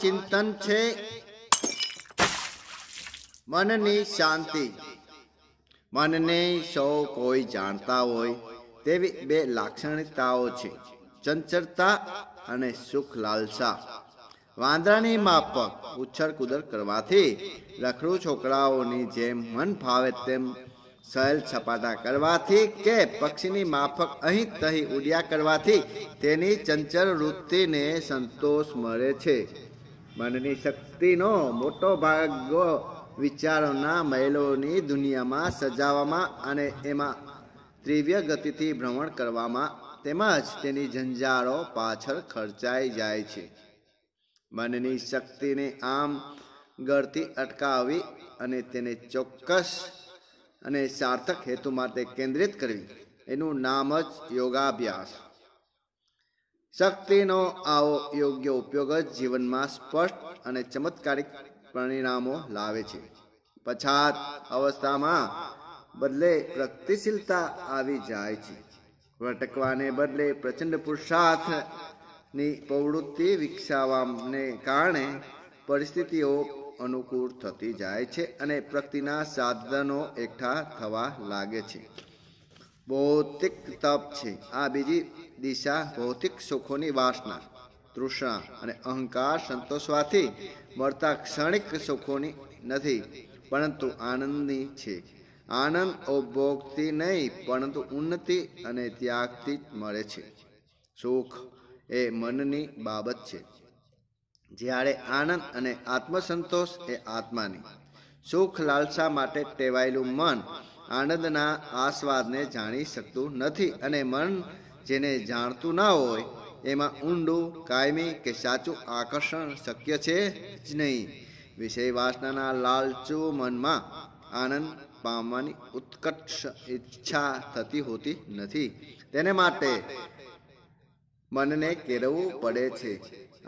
ચિંતન છે મનની શાંતિ મનને સૌ કોઈ જાણતા હોય તેવી બે લાક્ષણિકતાઓ છે ચંચળતા અને સુખ લાલસા વાંદરાની માફક ઉછળ કુદર કરવાથી લખડું છોકરાઓની જેમ મન ફાવે તેમ સહેલ સપાટા કરવાથી કે પક્ષીની માફક અહીં તહી ઉડ્યા કરવાથી તેની ચંચળ વૃત્તિને સંતોષ મળે છે મનની શક્તિનો મોટો ભાગ વિચારોના મહેલોની દુનિયામાં સજાવવામાં અને એમાં ત્રિવ્ય ગતિથી ભ્રમણ કરવામાં તેમજ તેની ઝંઝારો પાછળ ખર્ચાઈ જાય છે મનની શક્તિને આમ ગળતી અટકાવી અને તેને ચોક્કસ અને સાર્થક હેતુ માટે કેન્દ્રિત કરવી એનું નામ જ યોગાભ્યાસ શક્તિનો આવો યોગ્ય ઉપયોગ જ જીવનમાં સ્પષ્ટ અને ચમત્કારિક પરિણામો લાવે છે પછાત અવસ્થામાં બદલે પ્રગતિશીલતા આવી જાય છે વટકવાને બદલે પ્રચંડ પુરુષાર્થની પ્રવૃત્તિ વિકસાવવાને કારણે પરિસ્થિતિઓ અનુકૂળ થતી જાય છે અને પ્રગતિના સાધનો એકઠા થવા લાગે છે ભૌતિક તપ છે આ બીજી દિશા ભૌતિક સુખોની વાસના તૃષ્ણા અને અહંકાર સંતોષવાથી મળતા ક્ષણિક સુખોની નથી પરંતુ આનંદની છે આનંદ ઉપભોગથી નહીં પરંતુ ઉન્નતિ અને ત્યાગથી મળે છે સુખ એ મનની બાબત છે જ્યારે આનંદ અને આત્મસંતોષ એ આત્માની સુખ લાલસા માટે ટેવાયેલું મન આનંદના આસ્વાદને જાણી શકતું નથી અને મન જેને જાણતું ના હોય એમાં ઊંડું કાયમી કે સાચું આકર્ષણ શક્ય છે જ નહીં વિષય વાસનાના લાલચુ મનમાં આનંદ પામવાની ઉત્કર્ષ ઈચ્છા થતી હોતી નથી તેને માટે મનને કેળવવું પડે છે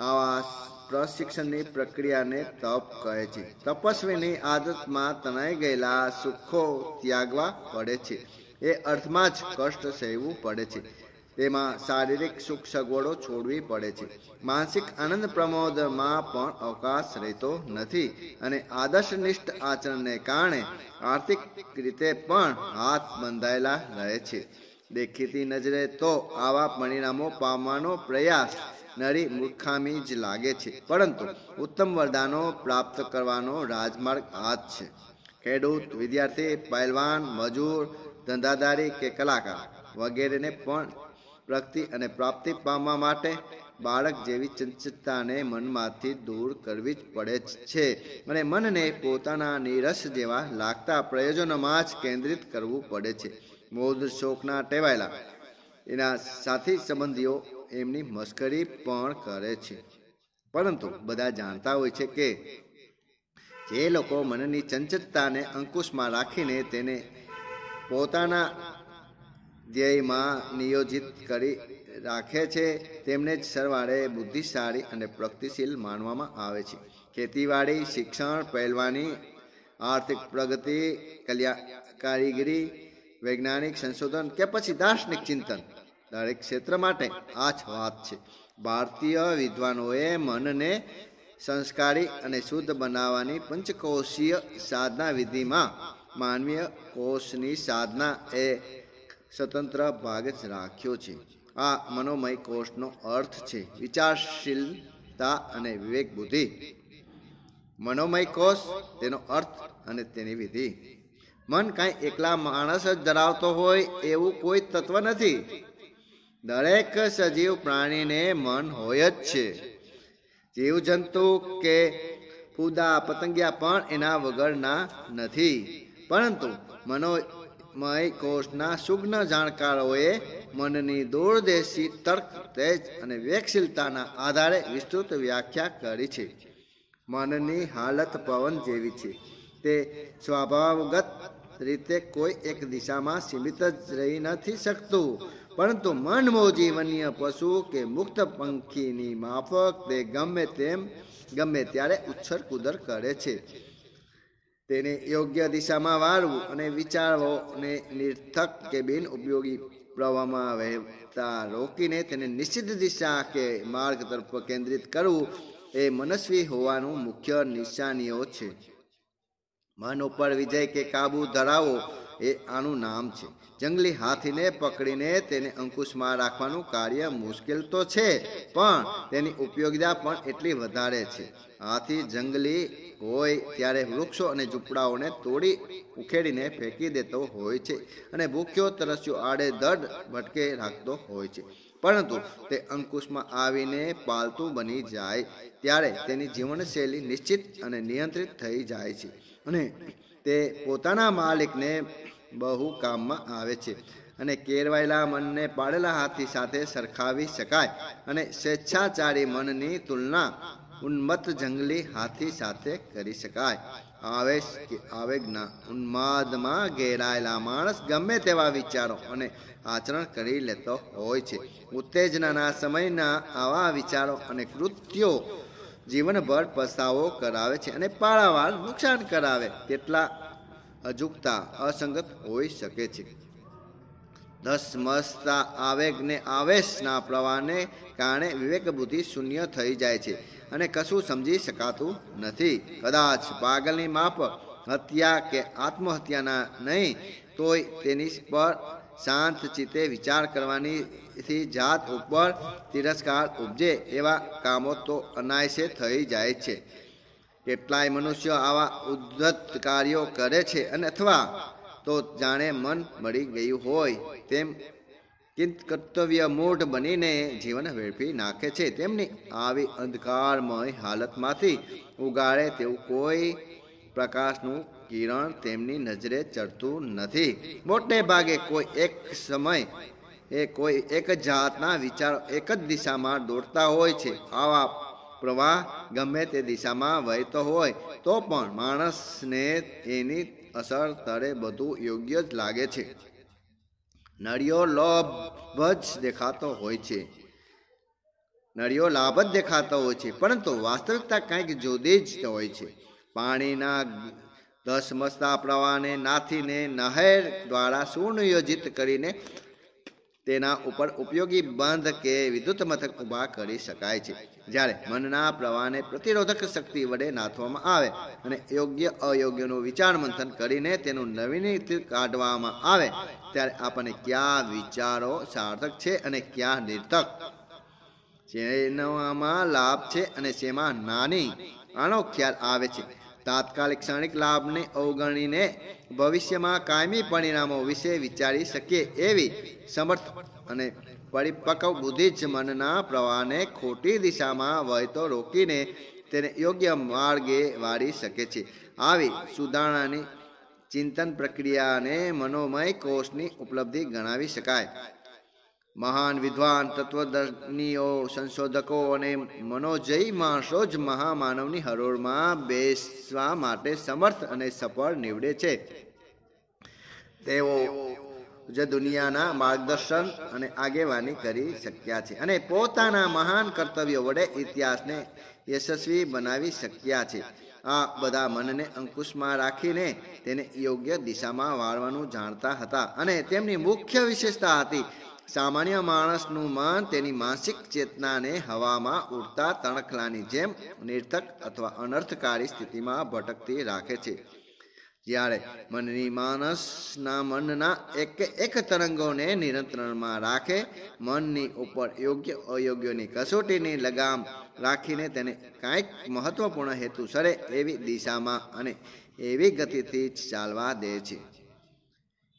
આવા પ્રશિક્ષણની પ્રક્રિયાને તપ કહે છે તપસ્વીની આદતમાં તણાઈ ગયેલા સુખો ત્યાગવા પડે છે એ અર્થમાં જ કષ્ટ સહેવું પડે છે તેમાં શારીરિક સુખ સગવડો છોડવી પડે છે માનસિક આનંદ પ્રમોદમાં પણ અવકાશ રહેતો નથી અને આદર્શનિષ્ઠ આચરણને કારણે આર્થિક રીતે પણ હાથ બંધાયેલા રહે છે દેખીતી નજરે તો આવા પરિણામો પામવાનો પ્રયાસ નરી મૂર્ખામી જ લાગે છે પરંતુ ઉત્તમ વરદાનો પ્રાપ્ત કરવાનો રાજમાર્ગ આ જ છે ખેડૂત વિદ્યાર્થી પહેલવાન મજૂર ધંધાદારી કે કલાકાર વગેરેને પણ પ્રગતિ અને પ્રાપ્તિ પામવા માટે બાળક જેવી ચંચળતાને મનમાંથી દૂર કરવી જ પડે છે અને મનને પોતાના નીરસ જેવા લાગતા પ્રયોજનોમાં જ કેન્દ્રિત કરવું પડે છે મોદ શોકના ટેવાયેલા એના સાથી સંબંધીઓ એમની મશ્કરી પણ કરે છે પરંતુ બધા જાણતા હોય છે કે જે લોકો મનની ચંચળતાને અંકુશમાં રાખીને તેને પોતાના ધ્યેયમાં નિયોજિત કરી રાખે છે તેમને જ સરવાળે બુદ્ધિશાળી અને પ્રગતિશીલ માનવામાં આવે છે ખેતીવાડી શિક્ષણ પહેલવાની આર્થિક પ્રગતિ કલ્યા કારીગરી વૈજ્ઞાનિક સંશોધન કે પછી દાર્શનિક ચિંતન દરેક ક્ષેત્ર માટે આ જ વાત છે ભારતીય વિદ્વાનોએ મનને સંસ્કારી અને શુદ્ધ બનાવવાની પંચકોષીય સાધના વિધિમાં માનવીય કોષની સાધના એ સ્વતંત્ર ભાગ જ રાખ્યો છે આ મનોમય કોષનો અર્થ છે વિચારશીલતા અને વિવેક બુદ્ધિ મનોમય કોષ તેનો અર્થ અને તેની વિધિ મન કાંઈ એકલા માણસ જ ધરાવતો હોય એવું કોઈ તત્વ નથી દરેક સજીવ પ્રાણીને મન હોય જ છે જીવજંતુ કે ફૂદા પતંગિયા પણ એના વગરના નથી પરંતુ મનો મય કોષના સુગ્ન જાણકારોએ મનની દૂરદેશી તર્ક તેજ અને વેગશીલતાના આધારે વિસ્તૃત વ્યાખ્યા કરી છે મનની હાલત પવન જેવી છે તે સ્વભાવગત રીતે કોઈ એક દિશામાં સીમિત જ રહી નથી શકતું પરંતુ મનમોજીવનીય પશુ કે મુક્ત પંખીની માફક તે ગમે તેમ ગમે ત્યારે ઉછર કુદર કરે છે તેને યોગ્ય દિશામાં વાળવું અને વિચારવો ને નિર્થક કે બિન ઉપયોગી પ્રવાહમાં વહેતા રોકીને તેને નિશ્ચિત દિશા કે માર્ગ તરફ કેન્દ્રિત કરવું એ મનસ્વી હોવાનું મુખ્ય નિશાનીઓ છે મન ઉપર વિજય કે કાબુ ધરાવો એ આનું નામ છે જંગલી હાથીને પકડીને તેને અંકુશમાં રાખવાનું કાર્ય મુશ્કેલ તો છે પણ તેની ઉપયોગિતા પણ એટલી વધારે છે હાથી જંગલી હોય ત્યારે વૃક્ષો અને ઝૂંપડાઓને તોડી ઉખેડીને ફેંકી દેતો હોય છે અને ભૂખ્યો તરસ્યો આડેધડ ભટકે રાખતો હોય છે પરંતુ તે અંકુશમાં આવીને પાલતું બની જાય ત્યારે તેની જીવનશૈલી નિશ્ચિત અને નિયંત્રિત થઈ જાય છે અને તે પોતાના માલિકને બહુ કામમાં આવે છે અને કેરવાયેલા મનને પાડેલા હાથી સાથે સરખાવી શકાય અને સ્વેચ્છાચારી મનની તુલના ઉન્મત્ત જંગલી હાથી સાથે કરી શકાય આવેશ કે આવેગના ઉન્માદમાં ઘેરાયેલા માણસ ગમે તેવા વિચારો અને આચરણ કરી લેતો હોય છે ઉત્તેજનાના સમયના આવા વિચારો અને કૃત્યો જીવનભર પસાવો કરાવે છે અને પાળાવાર નુકસાન કરાવે તેટલા અજુકતા અસંગત હોઈ શકે છે દસ મસ્તા આવેગને આવેશના પ્રવાહને કારણે વિવેક બુદ્ધિ શૂન્ય થઈ જાય છે અને કશું સમજી શકાતું નથી કદાચ પાગલની માપ હત્યા કે આત્મહત્યાના નહીં તોય તેની પર શાંત ચિત્તે વિચાર કરવાનીથી જાત ઉપર તિરસ્કાર ઉપજે એવા કામો તો અનાયસે થઈ જાય છે કેટલાય મનુષ્યો આવા ઉદ્ધત કાર્યો કરે છે અને અથવા તો જાણે મન મળી ગયું હોય તેમ કર્તવ્ય મૂઢ બનીને જીવન વેડફી નાખે છે તેમની આવી અંધકારમય હાલતમાંથી ઉગાડે તેવું કોઈ પ્રકાશનું કિરણ તેમની નજરે ચડતું નથી મોટે ભાગે કોઈ એક સમય એ કોઈ એક જાતના વિચારો એક જ દિશામાં દોડતા હોય છે આવા પ્રવાહ ગમે તે દિશામાં વહેતો હોય તો પણ માણસને એની અસર તરે બધું યોગ્ય જ લાગે છે નળિયો લોભ જ દેખાતો હોય છે નળિયો લાભ જ દેખાતો હોય છે પરંતુ વાસ્તવિકતા કંઈક જુદી જ હોય છે પાણીના ધસમસતા પ્રવાહને નાથીને નહેર દ્વારા સુનિયોજિત કરીને તેના ઉપર ઉપયોગી બંધ કે વિદ્યુત મથક ઊભા કરી શકાય છે જ્યારે મનના પ્રવાહને પ્રતિરોધક શક્તિ વડે નાથવામાં આવે અને યોગ્ય અયોગ્યનું વિચાર મંથન કરીને તેનું નવીનીત કાઢવામાં આવે ત્યારે આપણને કયા વિચારો સાર્થક છે અને કયા નિર્થક જેનામાં લાભ છે અને શેમાં નાની આનો ખ્યાલ આવે છે તાત્કાલિક ક્ષણિક લાભને અવગણીને ભવિષ્યમાં કાયમી પરિણામો વિશે વિચારી શકીએ એવી સમર્થ અને પરિપક્વ બુદ્ધિ જ મનના પ્રવાહને ખોટી દિશામાં વહેતો રોકીને તેને યોગ્ય માર્ગે વાળી શકે છે આવી સુધારણાની ચિંતન પ્રક્રિયાને મનોમય કોષની ઉપલબ્ધિ ગણાવી શકાય મહાન વિદ્વાન તત્વદર્શનીઓ સંશોધકો અને મનોજયી માણસો જ મહામાનવની હરોળમાં બેસવા માટે સમર્થ અને સફળ નીવડે છે તેઓ જે દુનિયાના માર્ગદર્શન અને આગેવાની કરી શક્યા છે અને પોતાના મહાન કર્તવ્યો વડે ઇતિહાસને યશસ્વી બનાવી શક્યા છે આ બધા મનને અંકુશમાં રાખીને તેને યોગ્ય દિશામાં વાળવાનું જાણતા હતા અને તેમની મુખ્ય વિશેષતા હતી સામાન્ય માણસનું મન તેની માનસિક ચેતનાને હવામાં ઉડતા તણખલાની જેમ નિર્થક અથવા અનર્થકારી સ્થિતિમાં ભટકતી રાખે છે જ્યારે મનની માનસના મનના એક એક તરંગોને નિયંત્રણમાં રાખે મનની ઉપર યોગ્ય અયોગ્યની કસોટીની લગામ રાખીને તેને કાંઈક મહત્વપૂર્ણ હેતુ સરે એવી દિશામાં અને એવી ગતિથી ચાલવા દે છે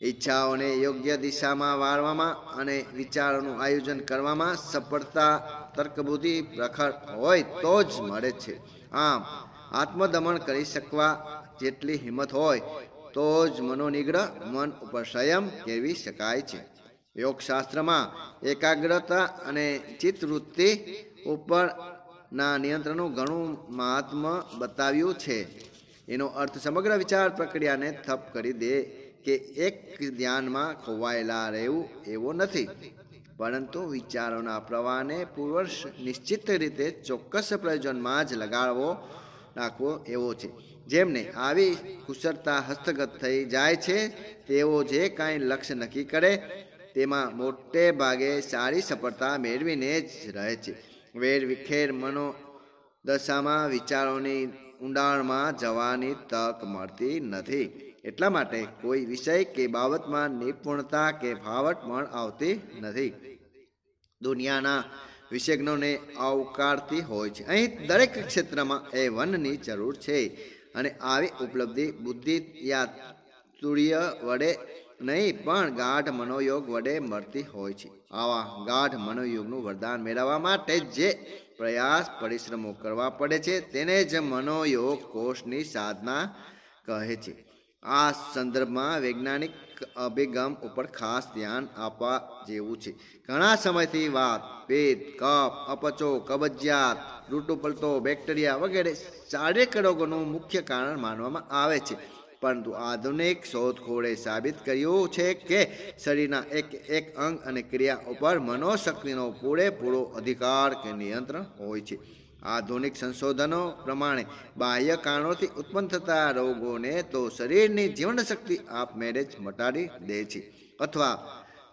ઈચ્છાઓને યોગ્ય દિશામાં વાળવામાં અને વિચારોનું આયોજન કરવામાં સફળતા તર્કબુદ્ધિ પ્રખર હોય તો જ મળે છે આમ આત્મદમન કરી શકવા જેટલી હિંમત હોય તો જ મનોનિગ્રહ મન ઉપર સંયમ કેળવી શકાય છે યોગશાસ્ત્રમાં એકાગ્રતા અને ચિત્તવૃત્તિ ઉપરના નિયંત્રણનું ઘણું મહાત્મ બતાવ્યું છે એનો અર્થ સમગ્ર વિચાર પ્રક્રિયાને થપ કરી દે કે એક ધ્યાનમાં ખોવાયેલા રહેવું એવો નથી પરંતુ વિચારોના પ્રવાહને પૂર્વ નિશ્ચિત રીતે ચોક્કસ પ્રયોજનમાં જ લગાડવો નાખવો એવો છે જેમને આવી કુશળતા હસ્તગત થઈ જાય છે તેઓ જે કાંઈ લક્ષ્ય નક્કી કરે તેમાં મોટે ભાગે સારી સફળતા મેળવીને જ રહે છે વેર વિખેર મનો દશામાં વિચારોની ઊંડાણમાં જવાની તક મળતી નથી એટલા માટે કોઈ વિષય કે બાબતમાં નિપુણતા કે ફાવટ પણ આવતી નથી દુનિયાના વિષયજ્ઞોને આવકારતી હોય છે અહીં દરેક ક્ષેત્રમાં એ વનની જરૂર છે અને આવી ઉપલબ્ધિ બુદ્ધિ યા તુર્ય વડે નહીં પણ ગાઢ મનોયોગ વડે મળતી હોય છે આવા ગાઢ મનોયોગનું વરદાન મેળવવા માટે જે પ્રયાસ પરિશ્રમો કરવા પડે છે તેને જ મનોયોગ કોષની સાધના કહે છે આ સંદર્ભમાં વૈજ્ઞાનિક અભિગમ ઉપર ખાસ ધ્યાન આપવા જેવું છે ઘણા સમયથી વાત પેટ કફ અપચો કબજિયાત રૂટો પલટો બેક્ટેરિયા વગેરે શારીરિક રોગોનું મુખ્ય કારણ માનવામાં આવે છે પરંતુ આધુનિક શોધખોળે સાબિત કર્યું છે કે શરીરના એક એક અંગ અને ક્રિયા ઉપર મનોશક્તિનો પૂરેપૂરો અધિકાર કે નિયંત્રણ હોય છે આધુનિક સંશોધનો પ્રમાણે બાહ્ય કારણોથી ઉત્પન્ન થતા રોગોને તો શરીરની જીવનશક્તિ આપ જ મટાડી દે છે અથવા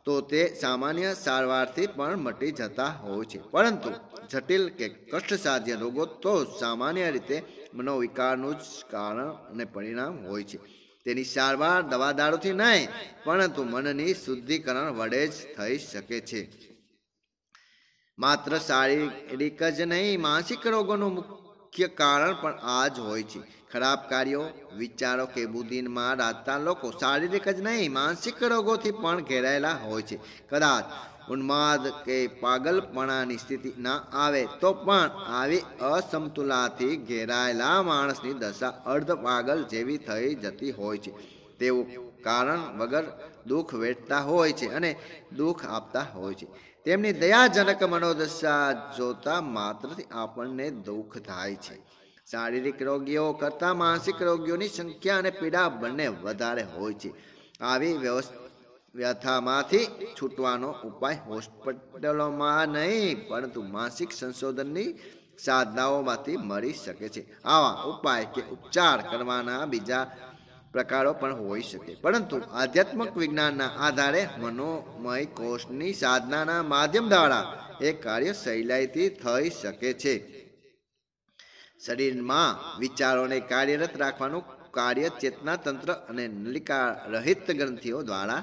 તો તે સામાન્ય સારવારથી પણ મટી જતા હોય છે પરંતુ જટિલ કે કષ્ટસાધ્ય રોગો તો સામાન્ય રીતે મનોવિકારનું જ કારણ અને પરિણામ હોય છે તેની સારવાર દવાદારોથી નહીં પરંતુ મનની શુદ્ધિકરણ વડે જ થઈ શકે છે માત્ર શારીરિક જ નહીં માનસિક રોગોનું મુખ્ય કારણ પણ આ જ હોય છે ખરાબ કાર્યો વિચારો કે બુદ્ધિમાં રાતતા લોકો શારીરિક જ નહીં માનસિક રોગોથી પણ ઘેરાયેલા હોય છે કદાચ ઉન્માદ કે પાગલપણાની સ્થિતિ ના આવે તો પણ આવી અસમતુલાથી ઘેરાયેલા માણસની દશા અર્ધ પાગલ જેવી થઈ જતી હોય છે તેવું કારણ વગર દુઃખ વેઠતા હોય છે અને દુઃખ આપતા હોય છે તેમની દયાજનક મનોદશા જોતા માત્રથી આપણને દુઃખ થાય છે શારીરિક રોગીઓ કરતાં માનસિક રોગીઓની સંખ્યા અને પીડા બંને વધારે હોય છે આવી વ્યથામાંથી છૂટવાનો ઉપાય હોસ્પિટલોમાં નહીં પરંતુ માનસિક સંશોધનની સાધનાઓમાંથી મળી શકે છે આવા ઉપાય કે ઉપચાર કરવાના બીજા પ્રકારો પણ હોઈ શકે પરંતુ આધ્યાત્મિક વિજ્ઞાનના આધારે મનોમય કોષની સાધનાના માધ્યમ દ્વારા એ કાર્ય સહેલાઈથી થઈ શકે છે શરીરમાં વિચારોને કાર્યરત રાખવાનું કાર્ય ચેતના તંત્ર અને નલિકા રહિત ગ્રંથિઓ દ્વારા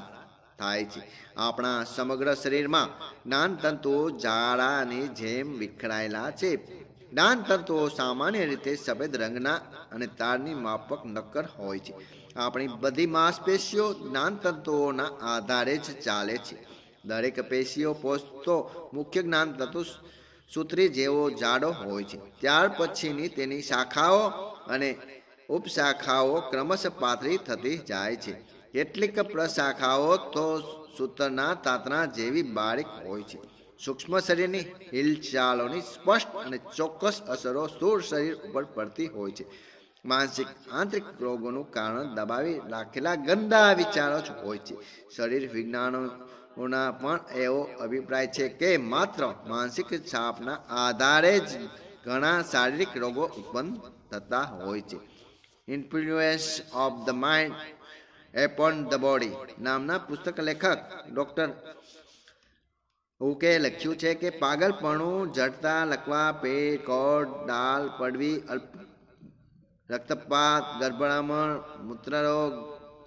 થાય છે આપણા સમગ્ર શરીરમાં જ્ઞાન તંતુઓ જાળાની જેમ વિખરાયેલા છે જ્ઞાન તંતુઓ સામાન્ય રીતે સફેદ રંગના અને તારની માફક નક્કર હોય છે આપણી બધી માંસપેશીઓ જ્ઞાનતંતુઓના આધારે જ ચાલે છે દરેક પેશીઓ પોસ્તો મુખ્ય જ્ઞાનતંતુ સૂત્રી જેવો જાડો હોય છે ત્યાર પછીની તેની શાખાઓ અને ઉપશાખાઓ ક્રમશઃ પાતળી થતી જાય છે કેટલીક પ્રશાખાઓ તો સૂત્રના તાંતણા જેવી બારીક હોય છે સૂક્ષ્મ શરીરની હિલચાલોની સ્પષ્ટ અને ચોક્કસ અસરો સ્થૂળ શરીર ઉપર પડતી હોય છે માનસિક આંતરિક રોગોનું કારણ દબાવી રાખેલા ગંદા વિચારો જ હોય છે શરીર વિજ્ઞાનોના પણ એવો અભિપ્રાય છે કે માત્ર માનસિક છાપના આધારે જ ઘણા શારીરિક રોગો ઉત્પન્ન થતા હોય છે influence of the mind upon the body નામના પુસ્તક લેખક ડૉક્ટર ઓકે લખ્યું છે કે પાગલપણું જડતા લખવા પેટ કોટ દાલ પડવી અલ્પ રક્તપાત ગર્ભણામણ મૂત્રરોગ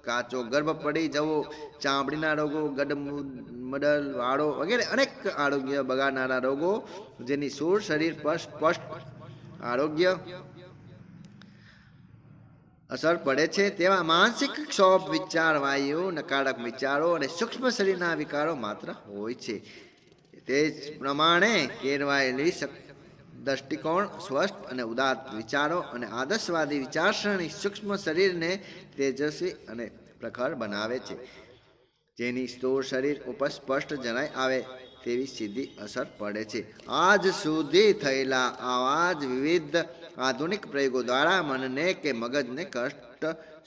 કાચો ગર્ભ પડી જવો ચામડીના રોગો ગડમડલ વાળો વગેરે અનેક આરોગ્ય બગાડનારા રોગો જેની સૂળ શરીર પર સ્પષ્ટ આરોગ્ય અસર પડે છે તેવા માનસિક ક્ષોભ વિચાર વાયુ નકારક વિચારો અને સૂક્ષ્મ શરીરના વિકારો માત્ર હોય છે તે જ પ્રમાણે કેળવાયેલી દ્રષ્ટિકોણ સ્વસ્થ અને ઉદાત્ત વિચારો અને આદર્શવાદી વિચારસરણી સૂક્ષ્મ શરીરને તેજસ્વી અને પ્રખર બનાવે છે જેની સ્થૂળ શરીર ઉપર સ્પષ્ટ જણાય આવે તેવી સીધી અસર પડે છે આજ સુધી થયેલા આવા જ વિવિધ આધુનિક પ્રયોગો દ્વારા મનને કે મગજને કષ્ટ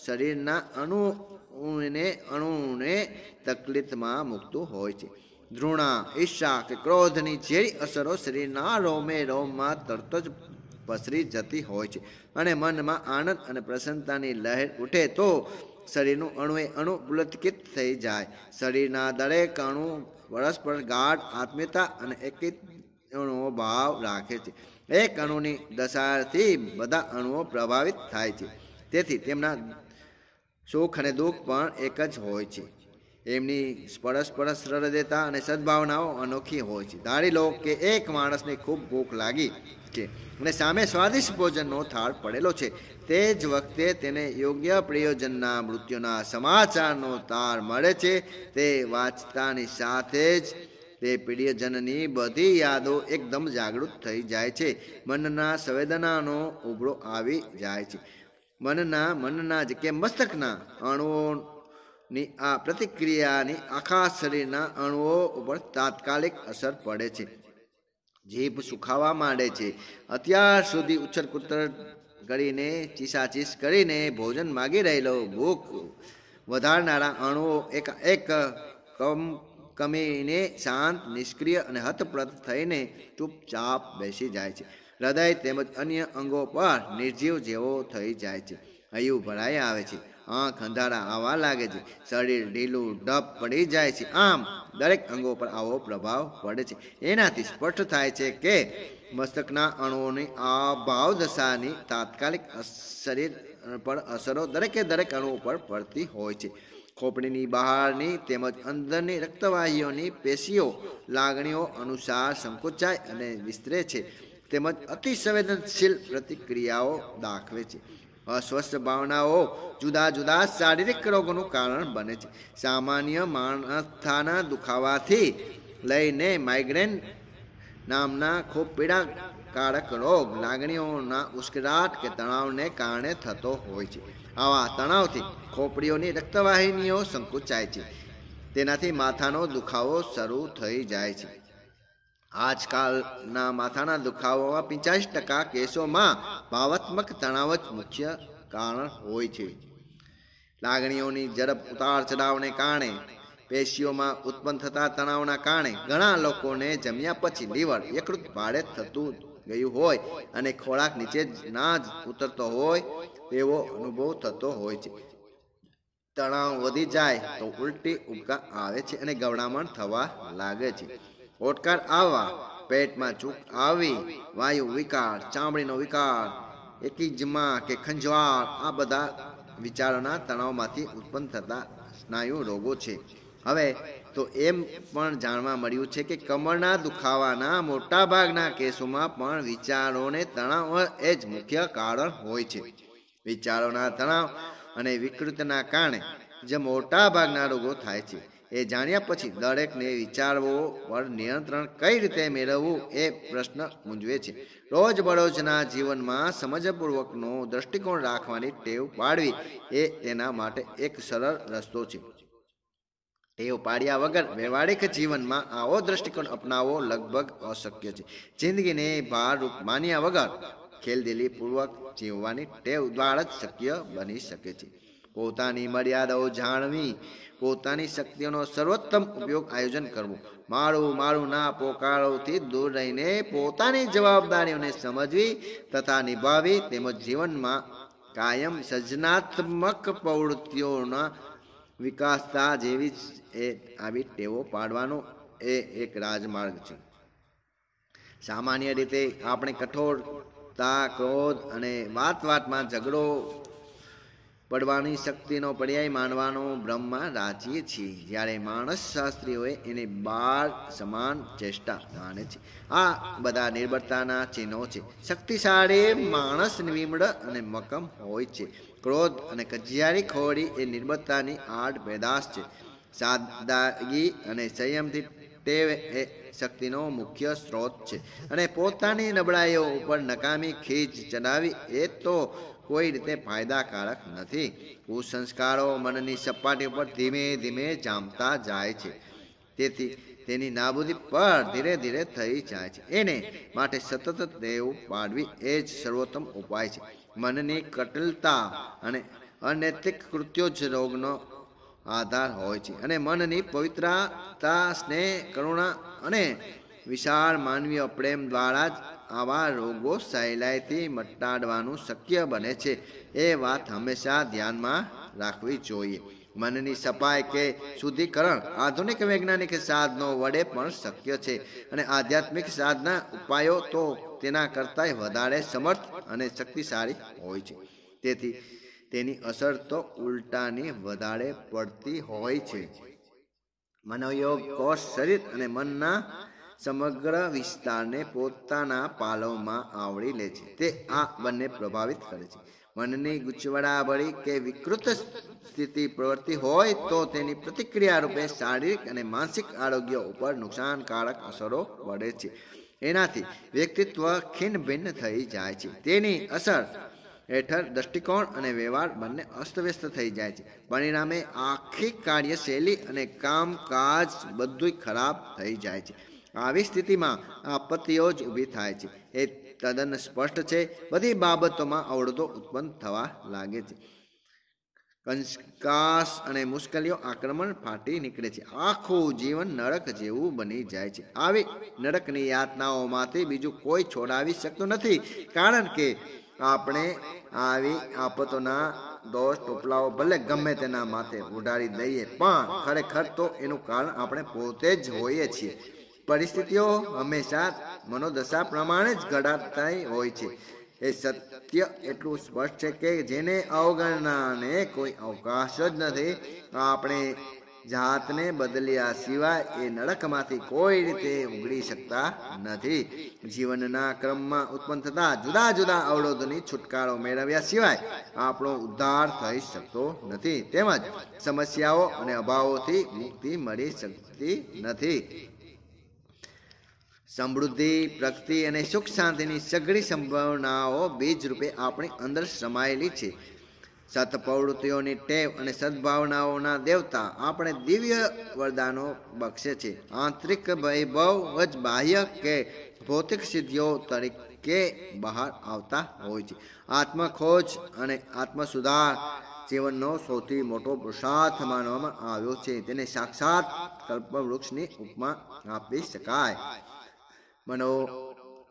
શરીરના અણુને અણુને તકલીફમાં મૂકતું હોય છે ધૃણા ઈર્ષા કે ક્રોધની જેવી અસરો શરીરના રોમે રોમમાં તરત જ પસરી જતી હોય છે અને મનમાં આનંદ અને પ્રસન્નતાની લહેર ઉઠે તો શરીરનું અણુએ અણુ પુલતકિત થઈ જાય શરીરના દરેક અણુ પરસ્પર ગાઢ આત્મીયતા અને એકી અણુઓ ભાવ રાખે છે એક અણુની દશાથી બધા અણુઓ પ્રભાવિત થાય છે તેથી તેમના સુખ અને દુઃખ પણ એક જ હોય છે એમની સ્પરસ પરસ હૃદયતા અને સદભાવનાઓ અનોખી હોય છે ધારી લો કે એક માણસને ખૂબ ભૂખ લાગી છે અને સામે સ્વાદિષ્ટ ભોજનનો થાળ પડેલો છે તે જ વખતે તેને યોગ્ય પ્રયોજનના મૃત્યુના સમાચારનો તાર મળે છે તે વાંચતાની સાથે જ તે પ્રિયજનની બધી યાદો એકદમ જાગૃત થઈ જાય છે મનના સંવેદનાનો ઉભરો આવી જાય છે મનના મનના જે કે મસ્તકના અણુઓ ની આ પ્રતિક્રિયાની આખા શરીરના અણુઓ ઉપર તાત્કાલિક અસર પડે છે જીભ સુખાવા માંડે છે અત્યાર સુધી ઉછર કુતર કરીને ચીસાચીસ કરીને ભોજન માગી રહેલો ભૂખ વધારનારા અણુઓ એક એક કમ કમીને શાંત નિષ્ક્રિય અને હતપ્રત થઈને ચૂપચાપ બેસી જાય છે હૃદય તેમજ અન્ય અંગો પર નિર્જીવ જેવો થઈ જાય છે હયું ભરાઈ આવે છે આંખ અંધારા આવવા લાગે છે શરીર ઢીલું ડપ પડી જાય છે આમ દરેક અંગો પર આવો પ્રભાવ પડે છે એનાથી સ્પષ્ટ થાય છે કે મસ્તકના અણુઓની આ ભાવદશાની તાત્કાલિક શરીર પર અસરો દરેકે દરેક અણુ પર પડતી હોય છે ખોપડીની બહારની તેમજ અંદરની રક્તવાહીઓની પેશીઓ લાગણીઓ અનુસાર સંકોચાય અને વિસ્તરે છે તેમજ અતિસંવેદનશીલ પ્રતિક્રિયાઓ દાખવે છે અસ્વસ્થ ભાવનાઓ જુદા જુદા શારીરિક રોગોનું કારણ બને છે સામાન્ય માણસ્થાના દુખાવાથી લઈને માઇગ્રેન નામના ખૂબ કારક રોગ લાગણીઓના ઉશ્કેરાટ કે તણાવને કારણે થતો હોય છે આવા તણાવથી ખોપડીઓની રક્તવાહિનીઓ સંકુચાય છે તેનાથી માથાનો દુખાવો શરૂ થઈ જાય છે આજકાલના માથાના દુખાવામાં પચાસ ટકા કેસોમાં ભાવાત્મક તણાવ જ મુખ્ય કારણ હોય છે લાગણીઓની ઝડપ ઉતાર ચઢાવને કારણે પેશીઓમાં ઉત્પન્ન થતા તણાવના કારણે ઘણા લોકોને જમ્યા પછી લીવર યકૃત ભાડે થતું ગયું હોય અને ખોરાક નીચે ના જ ઉતરતો હોય તેવો અનુભવ થતો હોય છે તણાવ વધી જાય તો ઉલટી ઉબકા આવે છે અને ગવડામણ થવા લાગે છે ઓટકાર આવવા પેટમાં ચૂક આવી વાયુ વિકાર ચામડીનો વિકાર એકીજમા કે ખંજવાળ આ બધા વિચારોના તણાવમાંથી ઉત્પન્ન થતા સ્નાયુ રોગો છે હવે તો એમ પણ જાણવા મળ્યું છે કે કમરના દુખાવાના મોટાભાગના કેસોમાં પણ વિચારોને તણાવ એ જ મુખ્ય કારણ હોય છે વિચારોના તણાવ અને વિકૃતના કારણે જે મોટાભાગના રોગો થાય છે એ જાણ્યા પછી દરેકને વિચારવો પર નિયંત્રણ કઈ રીતે મેળવવું એ પ્રશ્ન મૂંઝવે છે રોજબરોજના જીવનમાં સમજપૂર્વકનો દ્રષ્ટિકોણ રાખવાની ટેવ પાડવી એ તેના માટે એક સરળ રસ્તો છે ટેવ પાડ્યા વગર વ્યવહારિક જીવનમાં આવો દ્રષ્ટિકોણ અપનાવવો લગભગ અશક્ય છે જિંદગીને ભારરૂપ માન્યા વગર ખેલદિલીપૂર્વક જીવવાની ટેવ દ્વારા જ શક્ય બની શકે છે પોતાની મર્યાદાઓ જાણવી પોતાની શક્તિઓનો સર્વોત્તમ ઉપયોગ આયોજન કરવું મારું મારું ના પોકારોથી દૂર રહીને પોતાની જવાબદારીઓને સમજવી તથા નિભાવી તેમજ જીવનમાં કાયમ સર્જનાત્મક પ્રવૃત્તિઓના વિકાસતા જેવી એ આવી ટેવો પાડવાનો એ એક રાજમાર્ગ છે સામાન્ય રીતે આપણે કઠોરતા ક્રોધ અને વાત વાતમાં ઝઘડો પડવાની શક્તિનો પર્યાય માનવાનો બ્રહ્મા રાજીએ છીએ જ્યારે માણસ શાસ્ત્રીઓએ એને બાળ સમાન ચેષ્ટા જાણે છે આ બધા નિર્બળતાના ચિહ્નો છે શક્તિશાળી માણસ વિમળ અને મકમ હોય છે ક્રોધ અને કજિયારી ખોરી એ નિર્બળતાની આડ પેદાશ છે સાદાગી અને સંયમથી ટેવ એ શક્તિનો મુખ્ય સ્ત્રોત છે અને પોતાની નબળાઈઓ ઉપર નકામી ખીજ ચડાવી એ તો કોઈ રીતે ફાયદાકારક નથી કુસંસ્કારો મનની સપાટી ઉપર ધીમે ધીમે જામતા જાય છે તેથી તેની નાબૂદી પર ધીરે ધીરે થઈ જાય છે એને માટે સતત દેવ પાડવી એ જ સર્વોત્તમ ઉપાય છે મનની કટિલતા અને અનૈતિક કૃત્યો જ રોગનો આધાર હોય છે અને મનની પવિત્રતા સ્નેહ કરુણા અને વિશાળ માનવીય પ્રેમ દ્વારા જ આવા રોગો સહેલાઈથી મટાડવાનું શક્ય બને છે એ વાત હંમેશા ધ્યાનમાં રાખવી જોઈએ મનની સફાઈ કે શુદ્ધિકરણ આધુનિક વૈજ્ઞાનિક સાધનો વડે પણ શક્ય છે અને આધ્યાત્મિક સાધના ઉપાયો તો તેના કરતાંય વધારે સમર્થ અને શક્તિશાળી હોય છે તેથી તેની અસર તો ઉલટાની વધારે પડતી હોય છે મનોયોગ કોષ શરીર અને મનના સમગ્ર વિસ્તારને પોતાના પાલવમાં આવડી લે છે તે આ બંને પ્રભાવિત કરે છે મનની ગુચવડાભરી કે વિકૃત સ્થિતિ પ્રવૃત્તિ હોય તો તેની પ્રતિક્રિયા રૂપે શારીરિક અને માનસિક આરોગ્ય ઉપર નુકસાનકારક અસરો પડે છે એનાથી વ્યક્તિત્વ ખીન ભિન્ન થઈ જાય છે તેની અસર હેઠળ દ્રષ્ટિકોણ અને વ્યવહાર બંને અસ્તવ્યસ્ત થઈ જાય છે પરિણામે આખી કાર્યશૈલી અને કામકાજ બધું ખરાબ થઈ જાય છે આવી સ્થિતિમાં આપત્તિઓ જ ઊભી થાય છે એ તદ્દન સ્પષ્ટ છે બધી બાબતોમાં અવરોધો ઉત્પન્ન થવા લાગે છે કંસકાસ અને મુશ્કેલીઓ આક્રમણ ફાટી નીકળે છે આખું જીવન નરક જેવું બની જાય છે આવી નરકની યાતનાઓમાંથી બીજું કોઈ છોડાવી શકતું નથી કારણ કે આપણે આવી આપતોના દોષ ટોપલાઓ ભલે ગમે તેના માથે ઉડાડી દઈએ પણ ખરેખર તો એનું કારણ આપણે પોતે જ હોઈએ છીએ પરિસ્થિતિઓ હંમેશા મનોદશા પ્રમાણે જ ઘડાતા હોય છે એ સત્ય એટલું સ્પષ્ટ છે કે જેને અવગણનાને કોઈ અવકાશ જ નથી આપણે જાતને બદલ્યા સિવાય એ નડકમાંથી કોઈ રીતે ઉગડી શકતા નથી જીવનના ક્રમમાં ઉત્પન્ન થતા જુદા જુદા અવરોધોની છુટકારો મેળવ્યા સિવાય આપણો ઉદ્ધાર થઈ શકતો નથી તેમજ સમસ્યાઓ અને અભાવોથી મુક્તિ મળી શકતી નથી સમૃદ્ધિ પ્રગતિ અને સુખ શાંતિની સઘળી સંભાવનાઓ બીજરૂપે આપણી અંદર સમાયેલી છે સત પ્રવૃત્તિઓની ટેવ અને સદભાવનાઓના દેવતા આપણે દિવ્ય વરદાનો બક્ષે છે આંતરિક વૈભવ જ બાહ્ય કે ભૌતિક સિદ્ધિઓ તરીકે બહાર આવતા હોય છે આત્મખોજ અને આત્મસુધાર જીવનનો સૌથી મોટો પુરુષાર્થ માનવામાં આવ્યો છે તેને સાક્ષાત કલ્પવૃક્ષની ઉપમા આપી શકાય મનો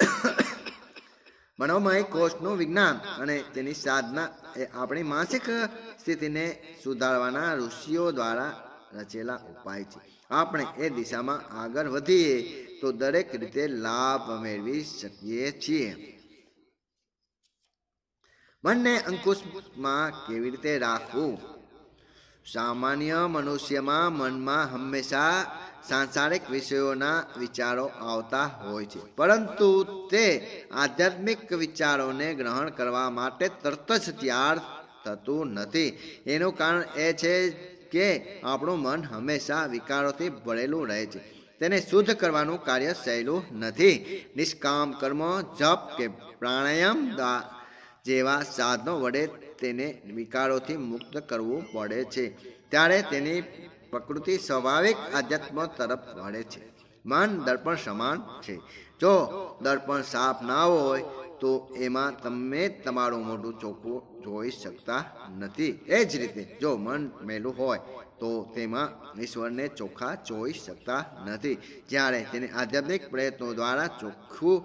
મનોમય કોષનું વિજ્ઞાન અને તેની સાધના એ આપણી માનસિક સ્થિતિને સુધારવાના ઋષિઓ દ્વારા રચેલા ઉપાય છે આપણે એ દિશામાં આગળ વધીએ તો દરેક રીતે લાભ મેળવી શકીએ છીએ મનને અંકુશમાં કેવી રીતે રાખવું સામાન્ય મનુષ્યમાં મનમાં હંમેશા સાંસારિક વિષયોના વિચારો આવતા હોય છે પરંતુ તે આધ્યાત્મિક વિચારોને ગ્રહણ કરવા માટે તરત જ ત્યાર થતું નથી એનું કારણ એ છે કે આપણું મન હંમેશા વિકારોથી ભરેલું રહે છે તેને શુદ્ધ કરવાનું કાર્ય સહેલું નથી નિષ્કામ કર્મ જપ કે પ્રાણાયામ જેવા સાધનો વડે તેને વિકારોથી મુક્ત કરવું પડે છે ત્યારે તેની પ્રકૃતિ સ્વાભાવિક આધ્યાત્મ તરફ વળે છે મન દર્પણ સમાન છે જો દર્પણ સાફ ના હોય તો એમાં તમે તમારું મોઢું ચોખ્ખું જોઈ શકતા નથી એ જ રીતે જો મન મેલું હોય તો તેમાં ઈશ્વરને ચોખ્ખા જોઈ શકતા નથી જ્યારે તેને આધ્યાત્મિક પ્રયત્નો દ્વારા ચોખ્ખું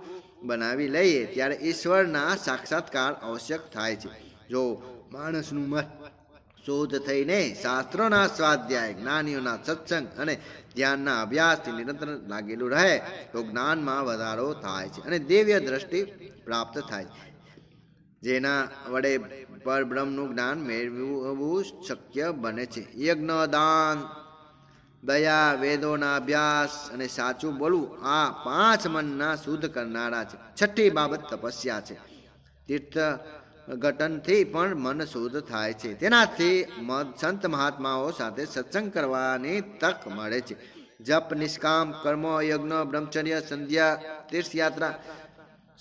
બનાવી લઈએ ત્યારે ઈશ્વરના સાક્ષાત્કાર આવશ્યક થાય છે જો માણસનું મન શોધ થઈને શાસ્ત્રોના સ્વાધ્યાય જ્ઞાનીઓના સત્સંગ અને ધ્યાનના અભ્યાસથી નિરંતર લાગેલું રહે તો જ્ઞાનમાં વધારો થાય છે અને દિવ્ય દ્રષ્ટિ પ્રાપ્ત થાય છે જેના વડે પરબ્રહ્મનું જ્ઞાન મેળવવું શક્ય બને છે યજ્ઞ દાન દયા વેદોના અભ્યાસ અને સાચું બોલવું આ પાંચ મનના શુદ્ધ કરનારા છે છઠ્ઠી બાબત તપસ્યા છે તીર્થ ઘટનથી પણ મન શુદ્ધ થાય છે તેનાથી સંત મહાત્માઓ સાથે સત્સંગ કરવાની તક મળે છે જપ નિષ્કામ કર્મો યજ્ઞ બ્રહ્મચર્ય સંધ્યા તીર્થયાત્રા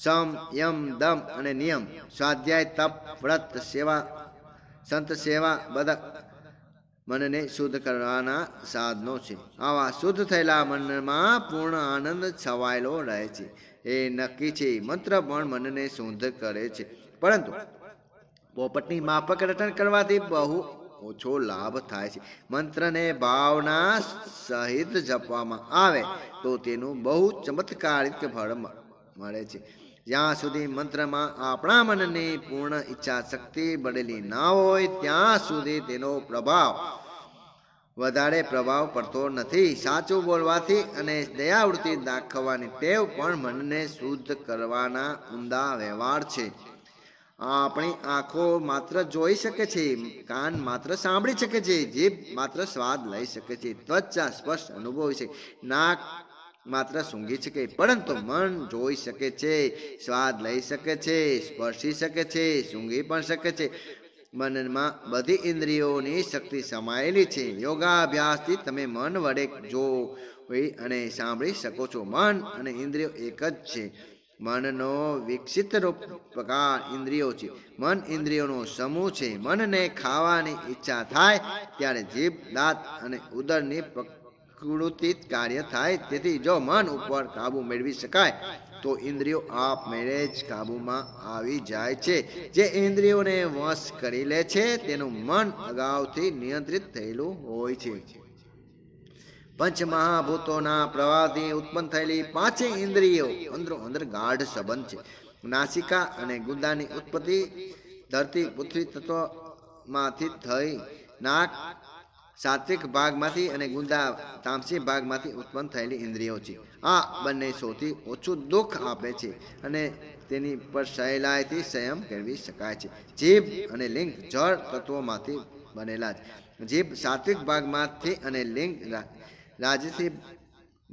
સમ યમ દમ અને નિયમ સ્વાધ્યાય તપ વ્રત સેવા સંત સેવા બધા મનને શુદ્ધ કરવાના સાધનો છે આવા શુદ્ધ થયેલા મનમાં પૂર્ણ આનંદ છવાયેલો રહે છે એ નક્કી છે મંત્ર પણ મનને શુદ્ધ કરે છે પરંતુ પોપટની માફક રટન કરવાથી બહુ ઓછો લાભ થાય છે મંત્રને ભાવના સહિત જપવામાં આવે તો તેનું બહુ ચમત્કારિક ફળ મળે છે જ્યાં સુધી મંત્રમાં આપણા મનની પૂર્ણ ઈચ્છા શક્તિ બળેલી ના હોય ત્યાં સુધી તેનો પ્રભાવ વધારે પ્રભાવ પડતો નથી સાચું બોલવાથી અને દયાવૃત્તિ દાખવવાની ટેવ પણ મનને શુદ્ધ કરવાના ઊંડા વ્યવહાર છે આપણી આંખો માત્ર જોઈ શકે છે કાન માત્ર સાંભળી શકે છે જીભ માત્ર સ્વાદ લઈ શકે છે ત્વચા સ્પષ્ટ અનુભવી છે નાક માત્ર સૂંઘી શકે પરંતુ મન જોઈ શકે છે સ્વાદ લઈ શકે છે સ્પર્શી શકે છે સૂંઘી પણ શકે છે મનમાં બધી ઇન્દ્રિયોની શક્તિ સમાયેલી છે યોગાભ્યાસથી તમે મન વડે જોઈ અને સાંભળી શકો છો મન અને ઇન્દ્રિયો એક જ છે મનનો વિકસિત રૂપ પ્રકાર ઇન્દ્રિયો છે મન ઇન્દ્રિયોનો સમૂહ છે મનને ખાવાની ઈચ્છા થાય ત્યારે જીભ દાંત અને ઉદરની પ્રકૃતિ કાર્ય થાય તેથી જો મન ઉપર કાબુ મેળવી શકાય તો ઇન્દ્રિયો આપ મેળે જ કાબુમાં આવી જાય છે જે ઇન્દ્રિયોને વશ કરી લે છે તેનું મન અગાઉથી નિયંત્રિત થયેલું હોય છે પંચમહાભૂતોના પ્રવાહથી ઉત્પન્ન થયેલી પાંચે ઇન્દ્રિયો અંદરો અંદર ગાઢ સંબંધ છે નાસિકા અને ગુદાની ઉત્પત્તિ ધરતી પૃથ્વી તત્વમાંથી થઈ નાક સાત્વિક ભાગમાંથી અને ગુંદા તામસી ભાગમાંથી ઉત્પન્ન થયેલી ઇન્દ્રિયો છે આ બંને સૌથી ઓછું દુઃખ આપે છે અને તેની પર સહેલાઈથી સંયમ કરવી શકાય છે જીભ અને લિંગ જળ તત્વોમાંથી બનેલા છે જીભ સાત્વિક ભાગમાંથી અને લિંગ રાજસી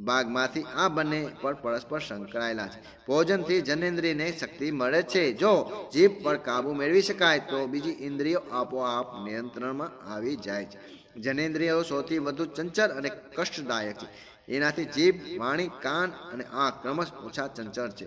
બાગમાંથી આ બંને પર પરસ્પર સંકળાયેલા છે ભોજનથી જનેન્દ્રિયને શક્તિ મળે છે જો જીભ પર કાબુ મેળવી શકાય તો બીજી ઇન્દ્રિયો આપોઆપ નિયંત્રણમાં આવી જાય છે જનેન્દ્રિયો સૌથી વધુ ચંચળ અને કષ્ટદાયક છે એનાથી જીભ વાણી કાન અને આ ક્રમશ ઓછા ચંચળ છે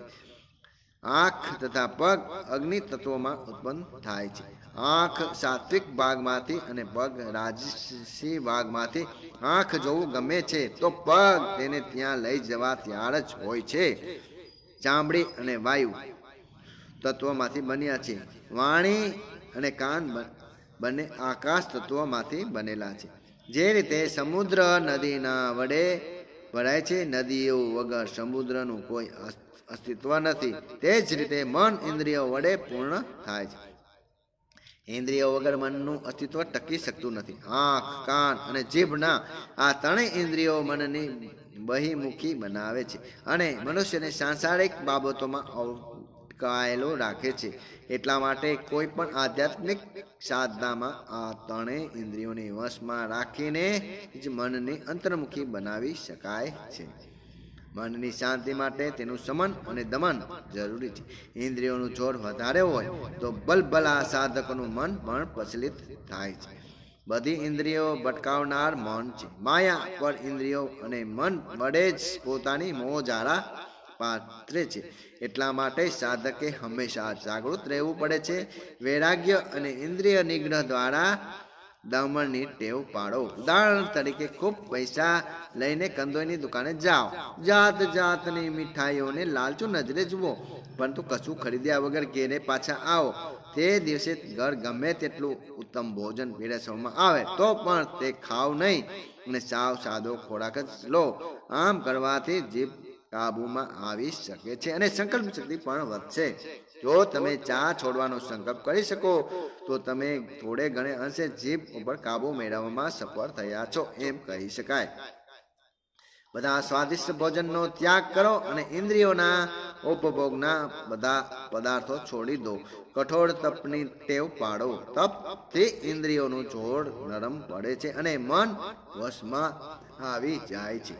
આંખ તથા પગ અગ્નિ તત્વોમાં ઉત્પન્ન થાય છે આંખ સાત્વિક ભાગમાંથી અને પગ રાજસી ભાગમાંથી આંખ જોવું ગમે છે તો પગ તેને ત્યાં લઈ જવા ત્યાર જ હોય છે ચામડી અને વાયુ તત્વોમાંથી બન્યા છે વાણી અને કાન બંને આકાશ તત્વોમાંથી બનેલા છે જે રીતે સમુદ્ર નદીના વડે ભરાય છે નદીઓ વગર સમુદ્રનું કોઈ અસ્ત અસ્તિત્વ નથી તે જ રીતે મન ઇન્દ્રિયો વડે પૂર્ણ થાય છે ઇન્દ્રિયો વગર મનનું અસ્તિત્વ ટકી શકતું નથી આંખ કાન અને જીભના આ ત્રણેય ઇન્દ્રિયો મનની બહિમુખી બનાવે છે અને મનુષ્યને સાંસારિક બાબતોમાં અટકાયેલો રાખે છે એટલા માટે કોઈ પણ આધ્યાત્મિક સાધનામાં આ ત્રણેય ઇન્દ્રિયોને વશમાં રાખીને જ મનને અંતર્મુખી બનાવી શકાય છે મનની શાંતિ માટે તેનું સમન અને દમન જરૂરી છે ઇન્દ્રિયોનું જોર વધારે હોય તો બલબલા સાધકોનું મન પણ પ્રચલિત થાય છે બધી ઇન્દ્રિયો ભટકાવનાર મન છે માયા પર ઇન્દ્રિયો અને મન વડે જ પોતાની મોજારા પાત્રે છે એટલા માટે સાધકે હંમેશા જાગૃત રહેવું પડે છે વૈરાગ્ય અને ઇન્દ્રિય નિગ્રહ દ્વારા દમણની ટેવ પાડો ઉદાહરણ તરીકે ખૂબ પૈસા લઈને કંદોઈની દુકાને જાઓ જાત જાતની મીઠાઈઓને લાલચો નજરે જુઓ પરંતુ કશું ખરીદ્યા વગર ઘેરે પાછા આવો તે દિવસે ઘર ગમે તેટલું ઉત્તમ ભોજન પીરસવામાં આવે તો પણ તે ખાવ નહીં અને સાવ સાદો ખોરાક જ લો આમ કરવાથી જીભ કાબુમાં આવી શકે છે અને સંકલ્પ શક્તિ પણ વધશે જો તમે ચા છોડવાનો સંકલ્પ કરી શકો તો તમે થોડે ઘણે અંશે જીભ ઉપર કાબુ મેળવવામાં સફળ થયા છો એમ કહી શકાય બધા સ્વાદિષ્ટ ભોજનનો ત્યાગ કરો અને ઇન્દ્રિયોના ઉપભોગના બધા પદાર્થો છોડી દો કઠોળ તપની ટેવ પાડો તપ તે ઇન્દ્રિયોનું જોડ નરમ પડે છે અને મન વશમાં આવી જાય છે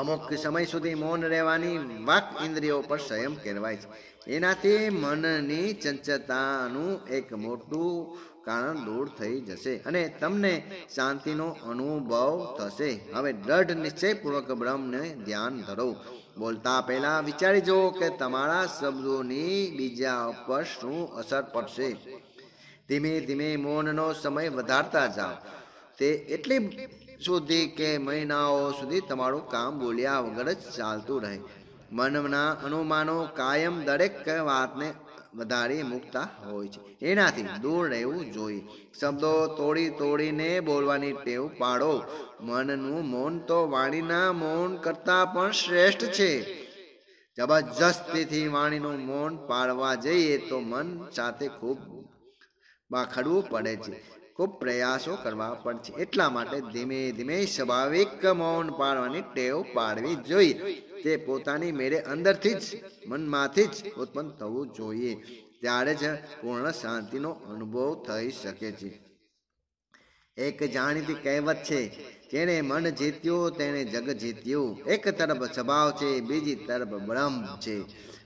અમુક સમય સુધી મૌન રહેવાની વાક ઇન્દ્રિયો પર સંયમ કહેવાય છે એનાથી મનની ચંચતાનું એક મોટું કારણ દૂર થઈ જશે અને તમને શાંતિનો અનુભવ થશે હવે દ્રઢ નિશ્ચયપૂર્વક બ્રહ્મને ધ્યાન ધરો બોલતા પહેલા વિચારી જુઓ કે તમારા શબ્દોની બીજા ઉપર શું અસર પડશે ધીમે ધીમે મૌનનો સમય વધારતા જાઓ તે એટલી સુધી કે મહિનાઓ સુધી તમારું કામ બોલ્યા વગર જ ચાલતું રહે મનના અનુમાનો કાયમ દરેક વાતને વધારે મૂકતા હોય છે એનાથી દૂર રહેવું જોઈએ શબ્દો તોડી તોડીને બોલવાની ટેવ પાડો મનનું મૌન તો વાણીના મૌન કરતા પણ શ્રેષ્ઠ છે જબરજસ્તીથી વાણીનું મૌન પાડવા જઈએ તો મન સાથે ખૂબ બાખડવું પડે છે ખૂબ પ્રયાસો કરવા પડશે એટલા માટે ધીમે ધીમે સ્વાભાવિક મૌન પાડવાની ટેવ પાડવી જોઈએ તે પોતાની મેળે અંદરથી જ મનમાંથી જ ઉત્પન્ન થવું જોઈએ ત્યારે જ પૂર્ણ શાંતિનો અનુભવ થઈ શકે છે એક જાણીતી કહેવત છે જેણે મન જીત્યું તેણે જગ જીત્યું એક તરફ સ્વભાવ છે બીજી તરફ બ્રહ્મ છે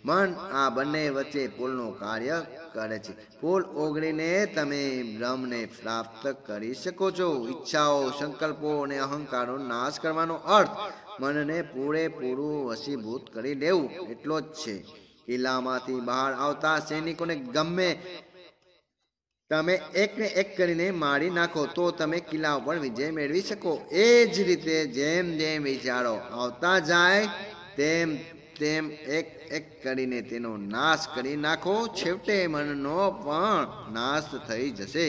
મન આ બંને વચ્ચે પુલનું કાર્ય કરે છે પુલ ઓગળીને તમે બ્રહ્મને પ્રાપ્ત કરી શકો છો ઈચ્છાઓ સંકલ્પો અને અહંકારનો નાશ કરવાનો અર્થ મનને પૂરેપૂરું વશીભૂત કરી દેવું એટલો જ છે કિલ્લામાંથી બહાર આવતા સૈનિકોને ગમે તમે એકને એક કરીને મારી નાખો તો તમે કિલ્લા ઉપર વિજય મેળવી શકો એ જ રીતે જેમ જેમ વિચારો આવતા જાય તેમ તેમ એક એક કરીને તેનો નાશ કરી નાખો છેવટે મનનો પણ નાશ થઈ જશે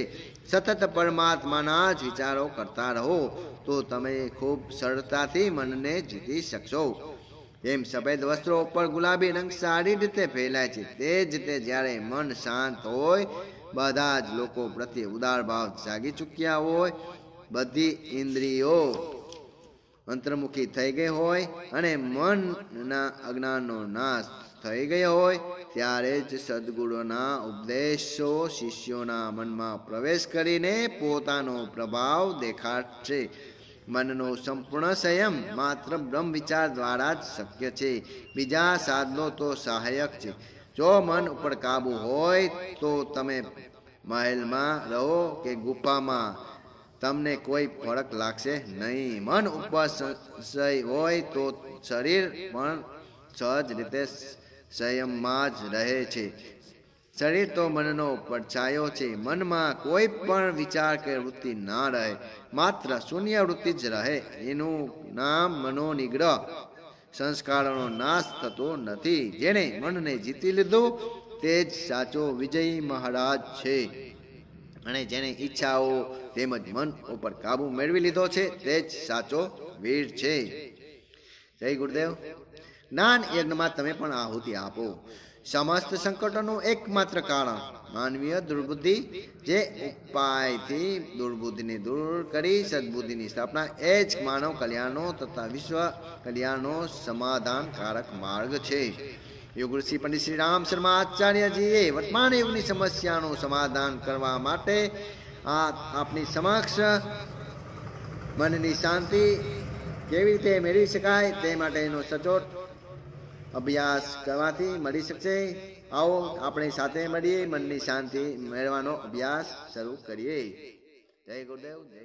સતત પરમાત્માના જ વિચારો કરતા રહો તો તમે ખૂબ સરળતાથી મનને જીતી શકશો એમ સફેદ વસ્ત્રો ઉપર ગુલાબી રંગ સારી રીતે ફેલાય છે તે જ રીતે જ્યારે મન શાંત હોય બધા જ લોકો પ્રત્યે ઉદાર ભાવ જાગી ચૂક્યા હોય બધી ઇન્દ્રિયો અંતર્મુખી થઈ ગઈ હોય અને મનના અજ્ઞાનનો નાશ થઈ ગયો હોય ત્યારે જ સદગુરુના ઉપદેશો શિષ્યોના મનમાં પ્રવેશ કરીને પોતાનો પ્રભાવ દેખાડશે મનનો સંપૂર્ણ સંયમ માત્ર બ્રહ્મ વિચાર દ્વારા જ શક્ય છે બીજા સાધનો તો સહાયક છે જો મન ઉપર કાબુ હોય તો તમે મહેલમાં રહો કે ગુફામાં તમને કોઈ ફરક લાગશે નહીં મન ઉપર સંશય હોય તો શરીર પણ સહજ રીતે સંયમમાં જ રહે છે શરીર તો મનનો પડછાયો છે મનમાં કોઈ પણ વિચાર કે વૃત્તિ ના રહે માત્ર શૂન્ય વૃત્તિ જ રહે એનું નામ મનોનિગ્રહ સંસ્કારોનો નાશ થતો નથી જેણે મનને જીતી લીધું તે જ સાચો વિજય મહારાજ છે અને જેને ઈચ્છાઓ તેમજ મન ઉપર કાબુ મેળવી લીધો છે તે જ સાચો વીર છે જય ગુરુદેવ જ્ઞાન યજ્ઞમાં તમે પણ આહુતિ આપો સમસ્ત સંકટોનું એકમાત્ર કારણ માનવીય દુર્બુદ્ધિ જે ઉપાયથી દુર્બુદ્ધિને દૂર કરી સદબુદ્ધિની સ્થાપના એ જ માનવ કલ્યાણનો તથા વિશ્વ કલ્યાણનો સમાધાનકારક માર્ગ છે યોગઋષિ પંડિત શ્રી રામ શર્મા આચાર્યજીએ વર્તમાન યુગની સમસ્યાનું સમાધાન કરવા માટે આ આપની સમક્ષ મનની શાંતિ કેવી રીતે મેળવી શકાય તે માટેનો સચોટ અભ્યાસ કરવાથી મળી શકશે આવો આપણે સાથે મળીએ મનની શાંતિ મેળવાનો અભ્યાસ શરૂ કરીએ જય ગુરુદેવ જય